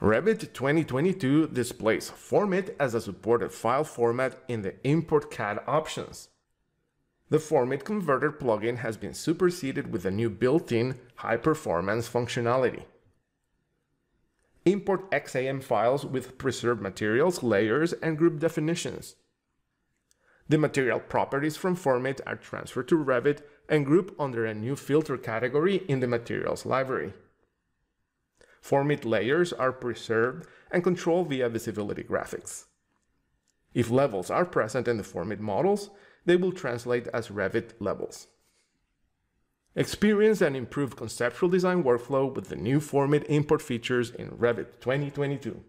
Revit 2022 displays Format as a supported file format in the Import CAD options. The Format Converter plugin has been superseded with a new built-in high-performance functionality. Import XAM files with preserved materials, layers, and group definitions. The material properties from Format are transferred to Revit and grouped under a new filter category in the materials library. Formit layers are preserved and controlled via visibility graphics. If levels are present in the Formit models, they will translate as Revit levels. Experience and improve conceptual design workflow with the new Formit import features in Revit 2022.